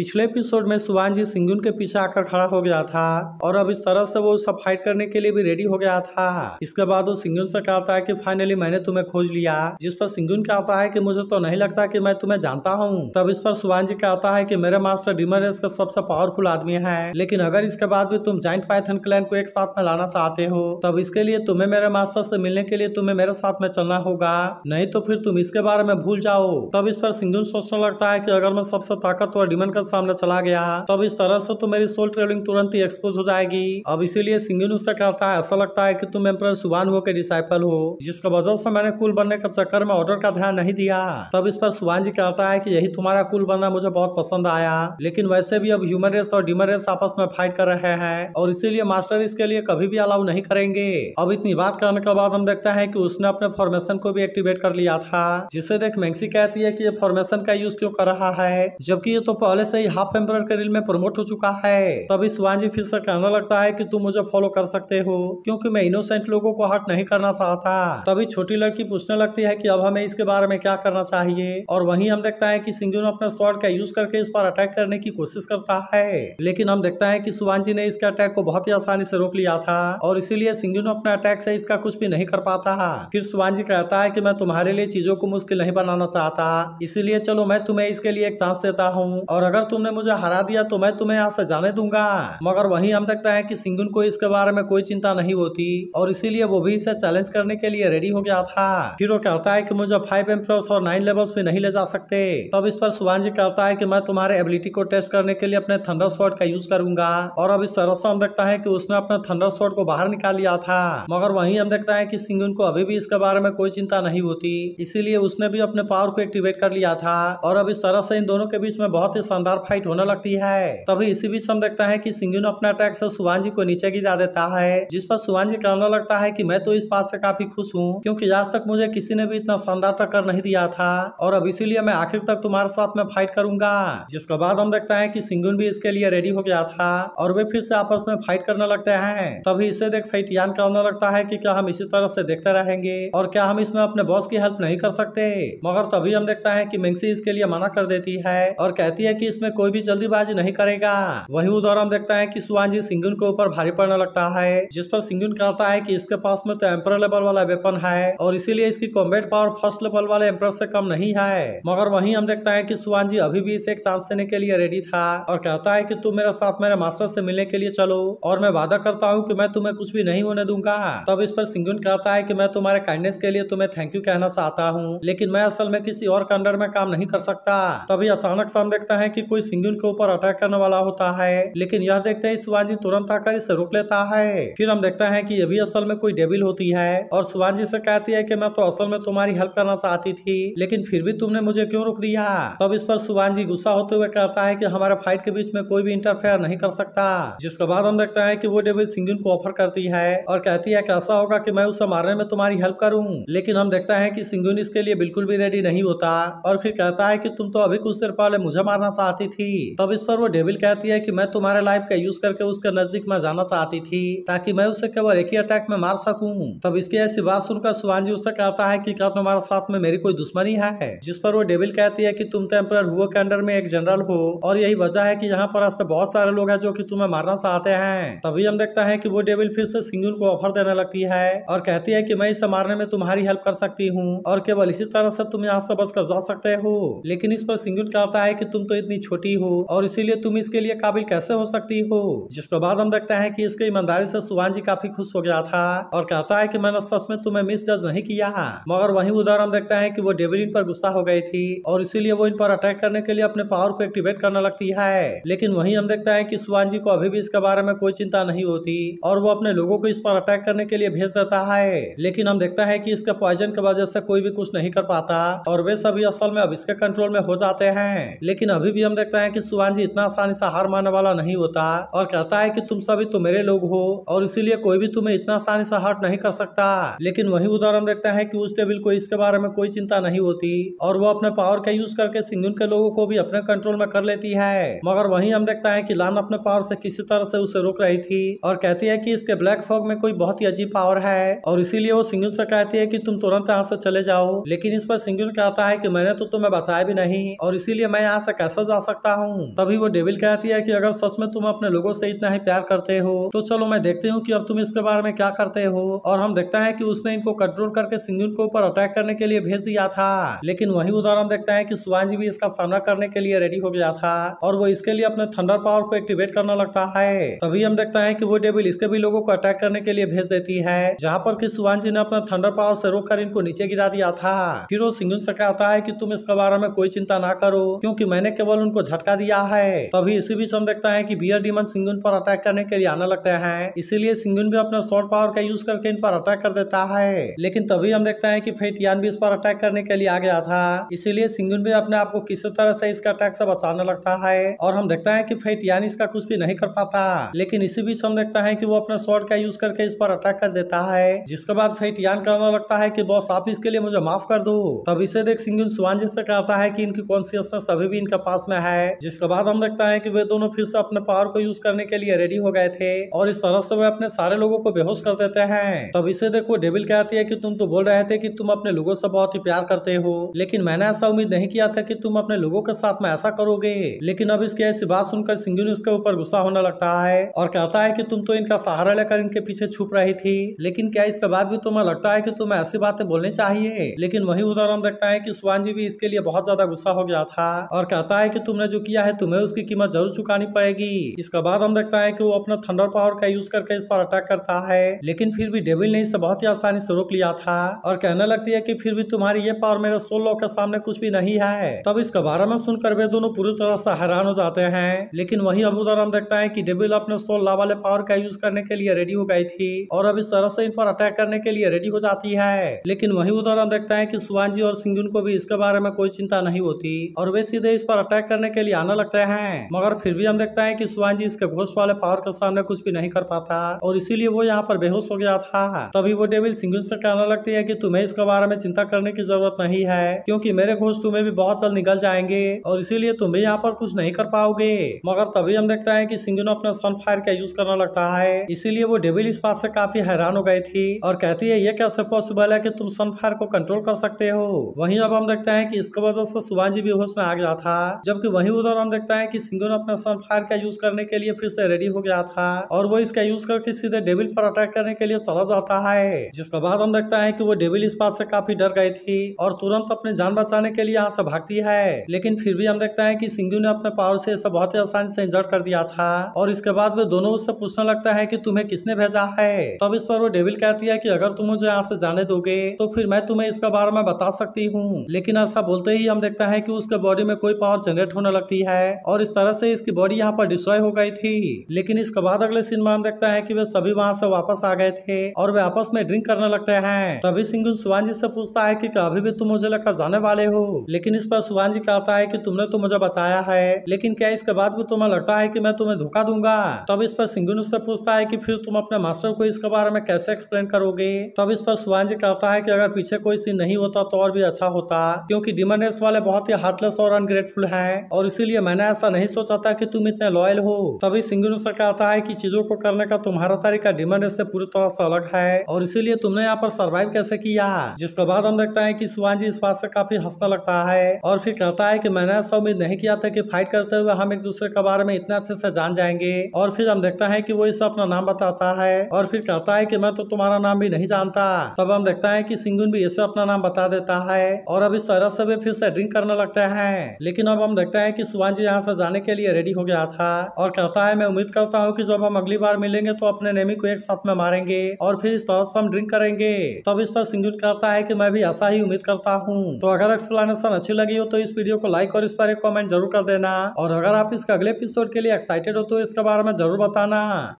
पिछले एपिसोड में सुभान जी सिंगुन के पीछे आकर खड़ा हो गया था और अब इस तरह से वो सब फाइट करने के लिए भी रेडी हो गया था इसके बाद वो सिंगुन से कहता है कि फाइनली मैंने तुम्हें खोज लिया जिस पर सिंगुन कहता है कि मुझे तो नहीं लगता कि मैं तुम्हें जानता हूँ तब इस पर सुभान जी कहता है की मेरे मास्टर डिमरेस का सबसे पावरफुल आदमी है लेकिन अगर इसके बाद भी तुम जॉइंट पाइथन क्लैन को एक साथ में लाना चाहते हो तब इसके लिए तुम्हें मेरे मास्टर से मिलने के लिए तुम्हें मेरे साथ में चलना होगा नहीं तो फिर तुम इसके बारे में भूल जाओ तब इस पर सिंगुन सोचने लगता है की अगर मैं सबसे ताकतवर डिमन का सामने चला गया तब तो इस तरह से तो मेरी सोल ट्रेवलिंग तुरंत ही एक्सपोज हो जाएगी अब इसीलिए सिंगिन उससे कहता है ऐसा लगता है कि तुम एम्पर सुबान हो के डिसाइपल हो जिसका वजह से मैंने कुल बनने के चक्कर में ऑर्डर का ध्यान नहीं दिया तब इस पर सुबान जी कहता है की यही तुम्हारा कुल बनना मुझे बहुत पसंद आया लेकिन वैसे भी अब ह्यूमन रेस और डिमन रेस आपस में फाइट कर रहे हैं और इसीलिए मास्टर इसके लिए कभी भी अलाउ नहीं करेंगे अब इतनी बात करने के बाद हम देखते हैं कि उसने अपने फॉर्मेशन को भी एक्टिवेट कर लिया था जिसे देख मैंसी कहती है कि ये फॉर्मेशन का यूज क्यों कर रहा है जबकि ये तो पहले से ही हाफ एम्ब्रॉयड के रील में प्रमोट हो चुका है तभी शिवाजी फिर से कहने लगता है की तुम मुझे फॉलो कर सकते हो क्यूँकी मैं इनोसेंट लोगों को हर्ट नहीं करना चाहता तभी छोटी लड़की पूछने लगती है की अब हमें इसके बारे में क्या करना चाहिए और वही हम देखता है की सिंधु अपना स्वर्ड का यूज करके इस पर अटैक करने की कोशिश करता है लेकिन हम देखते हैं कि सुवानजी ने इसके अटैक को बहुत ही आसानी से रोक लिया था और इसीलिए सिंधु ने अपने अटैक से इसका कुछ भी नहीं कर पाता फिर सुवानजी कहता है कि मैं तुम्हारे लिए चीजों को मुश्किल नहीं बनाना चाहता इसीलिए चलो मैं तुम्हें इसके लिए एक चांस देता हूँ और अगर अगर तुमने मुझे हरा दिया तो मैं तुम्हें यहाँ से जाने दूंगा मगर वही हम देखते हैं कि सिंगुन को इसके बारे में कोई चिंता नहीं होती और इसीलिए वो भी इसे चैलेंज करने के लिए रेडी हो गया था फिर वो कहता है की मुझे फाइव एम्प्रोर्स और नाइन लेवल्स भी नहीं ले जा सकते तब इस पर सुभान जी कहता है की मैं तुम्हारे एबिलिटी को टेस्ट करने के लिए अपने थंडर स्वर्ड का यूज करूंगा और अब इस तरह से हम देखता है की उसने अपने थंडर स्वर्ड को बाहर निकाल लिया था मगर वही हम देखता है की सिंगुन को अभी भी इसके बारे में कोई चिंता नहीं होती इसीलिए उसने भी अपने पावर को एक्टिवेट कर लिया था और अब इस तरह से इन दोनों के बीच में बहुत ही शानदार शानदार फाइट होने लगती है तभी इसी बीच हम देखते हैं कि सिंघू अपना अटैक से सुभान जी को नीचे गिरा देता है जिस पर सुभान जी कहने लगता है की मैं तो इस बात से काफी खुश हूँ क्यूँकी आज तक मुझे किसी ने भी इतना शानदार टक्कर नहीं दिया था और अब इसीलिए मैं आखिर तक तुम्हारे साथ में फाइट करूंगा जिसके बाद हम देखते हैं की सिंगुन भी इसके लिए रेडी हो गया था और वे फिर से आपस में फाइट करने लगते हैं तभी इसे देख फाइट यान करने लगता है की क्या हम इसी तरह से देखते रहेंगे और क्या हम इसमें अपने बॉस की हेल्प नहीं कर सकते मगर तभी हम देखते हैं कि मेंसी इसके लिए मना कर देती है और कहती है कि इस इसमें कोई भी जल्दीबाजी नहीं करेगा वही उधर हम देखते हैं कि जी सिंगुन के ऊपर भारी पड़ने लगता है जिस पर सिंगुन कहता है की इसके पास में तो एम्पर लेवल वाला वेपन है और इसीलिए इसकी कॉम्बेट पावर फर्स्ट लेवल वाले एम्पर से कम नहीं है मगर वही हम देखते हैं सुवान जी अभी भी इसे एक चांस देने के लिए रेडी था और कहता है की तुम मेरे साथ मेरे मास्टर से मिलने के लिए चलो और मैं वादा करता हूँ की मैं तुम्हें कुछ भी नहीं होने दूंगा तब इस पर सिंगुन कहता है की मैं तुम्हारे काइंडनेस के लिए तुम्हें थैंक यू कहना चाहता हूँ लेकिन मैं असल में किसी और कंडर में काम नहीं कर सकता तभी अचानक से हम देखते हैं की कोई सिंगुन के ऊपर अटैक करने वाला होता है लेकिन यह देखते ही जी तुरंत आकर इसे रोक लेता है फिर हम देखते हैं कि यह भी असल में कोई डेबिल होती है और शिवाजी से कहती है कि मैं तो असल में तुम्हारी हेल्प करना चाहती थी लेकिन फिर भी तुमने मुझे क्यों रोक दिया तब इस पर जी गुस्सा होते हुए कहता है की हमारे फाइट के बीच में कोई भी इंटरफेयर नहीं कर सकता जिसके बाद हम देखते हैं की वो डेबिल सिंगुन को ऑफर करती है और कहती है कैसा होगा की मैं उसे मारने में तुम्हारी हेल्प करूँ लेकिन हम देखते हैं की सिंगुन इसके लिए बिल्कुल भी रेडी नहीं होता और फिर कहता है की तुम तो अभी कुछ देर पहले मुझे मारना चाहती चाहती थी तब इस पर वो डेविल कहती है कि मैं तुम्हारे लाइफ का यूज करके उसके नजदीक में जाना चाहती थी ताकि मैं उसे केवल एक ही अटैक में मार सकूं तब इसकी ऐसी बात सुनकर सुवानजी उससे कहता है कि क्या तुम्हारे साथ में मेरी कोई दुश्मनी है जिस पर वो डेविल कहती है कि तुम तो एम्पर हुओ के अंडर में एक जनरल हो और यही वजह है कि यहाँ पर आज तो बहुत सारे लोग हैं जो कि तुम्हें मारना चाहते हैं तभी हम देखते हैं कि वो डेविल फिर से सिंगुल को ऑफर देने लगती है और कहती है कि मैं इसे मारने में तुम्हारी हेल्प कर सकती हूँ और केवल इसी तरह से तुम यहाँ से बचकर जा सकते हो लेकिन इस पर सिंगुल कहता है कि तुम तो इतनी छोटी हो और इसीलिए तुम इसके लिए काबिल कैसे हो सकती हो जिसके तो बाद हम देखते हैं कि इसके ईमानदारी से सुभान जी काफी खुश हो गया था और कहता है कि मैंने सच में तुम्हें मिस जज नहीं किया मगर वही उधर हम देखते हैं कि वो डेविल इन पर गुस्सा हो गई थी और इसीलिए वो इन पर अटैक करने के लिए अपने पावर को एक्टिवेट करने लगती है लेकिन वही हम देखते हैं की सुभान जी को अभी भी इसके बारे में कोई चिंता नहीं होती और वो अपने लोगों को इस पर अटैक करने के लिए भेज देता है लेकिन हम देखते हैं कि इसके पॉइजन की वजह से कोई भी कुछ नहीं कर पाता और वे सभी असल में अब इसके कंट्रोल में हो जाते हैं लेकिन अभी भी हम देखता है कि सुवान जी इतना आसानी से हार मानने वाला नहीं होता और कहता है कि तुम सभी तो मेरे लोग हो और इसीलिए कोई भी तुम्हें इतना आसानी से हर्ट नहीं कर सकता लेकिन वही उधर देखते हैं कि उस टेबल को इसके बारे में कोई चिंता नहीं होती और वो अपने पावर का यूज करके सिंगुन के लोगों को भी अपने कंट्रोल में कर लेती है मगर वही हम देखता है की लान अपने पावर से किसी तरह से उसे रोक रही थी और कहती है की इसके ब्लैक फॉग में कोई बहुत ही अजीब पावर है और इसीलिए वो सिंगुन से कहती है की तुम तुरंत यहाँ से चले जाओ लेकिन इस पर सिंगुन कहता है की मैंने तो तुम्हें बचाया भी नहीं और इसीलिए मैं यहाँ से कैसे जा सकता सकता हूँ तभी वो डेविल कहती है कि अगर सच में तुम अपने लोगों से इतना ही प्यार करते हो तो चलो मैं देखती हूँ कि अब तुम इसके बारे में क्या करते हो और हम देखते हैं कि उसने इनको कंट्रोल करके सिंगुन के ऊपर अटैक करने के लिए भेज दिया था लेकिन वही उधर हम देखते हैं कि भी इसका सामना करने के लिए रेडी हो गया था और वो इसके लिए अपने थंडर पावर को एक्टिवेट करने लगता है तभी हम देखते हैं कि वो डेविल इसके भी लोगों को अटैक करने के लिए भेज देती है जहाँ पर की सुवान जी ने अपना थंडर पावर से रोक कर इनको नीचे गिरा दिया था फिर वो सिंगुन से कहता है की तुम इसके बारे में कोई चिंता ना करो क्यूँकी मैंने केवल सिंगुन को झटका दिया है तभी इसी बीच हम देखते हैं कि बियर डिमन सिंगुन पर अटैक करने के लिए आने लगते हैं इसीलिए सिंगुन भी अपना शॉर्ट पावर का यूज करके इन पर अटैक कर देता है लेकिन तभी हम देखते हैं की फेट यान भी इस पर अटैक करने के लिए आ गया था इसीलिए सिंगुन भी अपने आप को किसी तरह से इसका अटैक से बचाने लगता है और हम देखते हैं की फेट यान इसका कुछ भी नहीं कर पाता लेकिन इसी बीच हम देखते हैं की वो अपना शॉर्ट का यूज करके इस पर अटैक कर देता है जिसके बाद फेट यान करने लगता है की बॉस आप इसके लिए मुझे माफ कर दो तब इसे देख सिंगुन सुवान जी कहता है की इनकी कॉन्सियसनेस अभी भी इनके पास में होता है जिसके बाद हम देखते हैं कि वे दोनों फिर से अपने पावर को यूज करने के लिए रेडी हो गए थे और इस तरह से वे अपने सारे लोगों को बेहोश कर देते हैं तब इसे देखो डेबिल कहती है कि तुम तो बोल रहे थे कि तुम अपने लोगों से बहुत ही प्यार करते हो लेकिन मैंने ऐसा उम्मीद नहीं किया था कि तुम अपने लोगों के साथ में ऐसा करोगे लेकिन अब इसकी ऐसी बात सुनकर सिंगुन उसके ऊपर गुस्सा होने लगता है और कहता है की तुम तो इनका सहारा लेकर इनके पीछे छुप रही थी लेकिन क्या इसके बाद भी तुम्हें लगता है की तुम्हें ऐसी बातें बोलनी चाहिए लेकिन वही उदाहरण देखता है की सुवान जी भी इसके लिए बहुत ज्यादा गुस्सा हो गया था और कहता है की तुमने जो किया है तुम्हें उसकी कीमत जरूर चुकानी पड़ेगी इसके बाद हम देखते हैं कि वो अपना थंडर पावर का यूज करके इस पर अटैक करता है लेकिन फिर भी डेविल ने इसे बहुत ही आसानी से रोक लिया था और कहने लगती है की फिर भी तुम्हारी ये पावर मेरे सोलो के सामने कुछ भी नहीं है तब इसके बारे में सुनकर वे दोनों पूरी तरह से हैरान हो जाते हैं लेकिन वही अब उधर हम देखते हैं की डेविल अपने सोल वाले पावर का यूज करने के लिए रेडी हो गई थी और अब इस तरह से इन पर अटैक करने के लिए रेडी हो जाती है लेकिन वही उधर हम देखते हैं की सुवान जी और सिंगुन को भी इसके बारे में कोई चिंता नहीं होती और वे सीधे इस पर अटैक करने के लिए आने लगते हैं मगर फिर भी हम देखते हैं कि सुवान जी इसके घोष वाले पावर के सामने कुछ भी नहीं कर पाता और इसीलिए वो यहाँ पर बेहोश हो गया था तभी वो डेविल सिंह से कहने लगती है की तुम्हें इसके बारे में चिंता करने की जरूरत नहीं है क्यूँकी मेरे घोष तुम्हें भी बहुत जल्द निकल जाएंगे और इसीलिए तुम भी यहाँ पर कुछ नहीं कर पाओगे मगर तभी हम देखते हैं की सिंगुनो अपना सनफायर का यूज करने लगता है इसीलिए वो डेविल इस बात से काफी हैरान हो गई थी और कहती है ये कैसे पॉसिबल है कि तुम सनफायर को कंट्रोल कर सकते हो वहीं अब हम देखते हैं कि इसके वजह से सुबह जी होश में आ गया था जबकि वही उधर हम देखते हैं कि सिंगो ने अपना सनफायर का यूज करने के लिए फिर से रेडी हो गया था और वो इसका यूज करके सीधे डेविल पर अटैक करने के लिए चला जाता है जिसके बाद हम देखते हैं कि वो डेविल इस बात से काफी डर गई थी और तुरंत अपने जान बचाने के लिए यहाँ से भागती है लेकिन फिर भी हम देखते हैं कि सिंगू ने अपने पावर से इसे बहुत ही आसानी से इंजर्ट कर दिया था और इसके बाद वे दोनों उससे पूछने लगता है की तुम्हें किसने भेजा है तब इस पर वो डेविल कहती है की अगर तुम मुझे यहाँ से जाने दोगे तो फिर मैं तुम्हें इसके बारे में बता सकती हूँ लेकिन ऐसा बोलते ही हम देखते हैं कि उसके बॉडी में कोई पावर जनरेट होने लगती है और इस तरह से इसकी बॉडी यहाँ पर डिस्ट्रॉय हो गई थी लेकिन इसके बाद अगले सीन में हम देखते हैं कि वे सभी वहां से वापस आ गए थे और वे आपस में ड्रिंक करने लगते हैं तभी सिंह सुवान जी से पूछता है की अभी भी तुम मुझे लेकर जाने वाले हो लेकिन इस पर सुवान जी कहता है की तुमने तो मुझे बचाया है लेकिन क्या इसके बाद भी तुम्हें लगता है की मैं तुम्हें धोखा दूंगा तब इस पर सिंगुन उससे पूछता है कि फिर तुम अपने मास्टर को इसके बारे में कैसे एक्सप्लेन करोगे तब इस पर सुवान जी कहता है कि अगर पीछे कोई सीन नहीं होता तो और भी अच्छा होता क्योंकि डिमनेस वाले बहुत ही हार्टलेस और अनग्रेटफुल है और इसीलिए मैंने ऐसा नहीं सोचा था कि तुम इतने लॉयल हो तभी सिंगू से कहता है कि चीजों को करने का तुम्हारा तरीका डिमांड इससे पूरी तरह से अलग है और इसीलिए तुमने यहाँ पर सर्वाइव कैसे किया जिसके बाद हम देखते हैं की सुवान इस बात से काफी हंसने लगता है और फिर कहता है की मैंने ऐसा उम्मीद नहीं किया था की फाइट करते हुए हम एक दूसरे के बारे में इतने अच्छे से जान जाएंगे और फिर हम देखते हैं की वो इसे अपना नाम बताता है और फिर कहता है की मैं तो तुम्हारा नाम भी नहीं जानता तब हम देखते हैं की सिंगुन भी इसे अपना नाम बता देता है और अब इस तरह से वे फिर से ड्रिंक करने लगते हैं लेकिन अब हम देखते कहते हैं कि सुभान जी यहाँ से जाने के लिए रेडी हो गया था और कहता है मैं उम्मीद करता हूँ कि जब हम अगली बार मिलेंगे तो अपने नेमी को एक साथ में मारेंगे और फिर इस तरह से हम ड्रिंक करेंगे तब इस पर सिंगुल कहता है कि मैं भी ऐसा ही उम्मीद करता हूँ तो अगर एक्सप्लेनेशन अच्छी लगी हो तो इस वीडियो को लाइक और इस पर एक कॉमेंट जरूर कर देना और अगर आप इसके अगले एपिसोड के लिए एक्साइटेड हो तो इसके बारे में जरूर बताना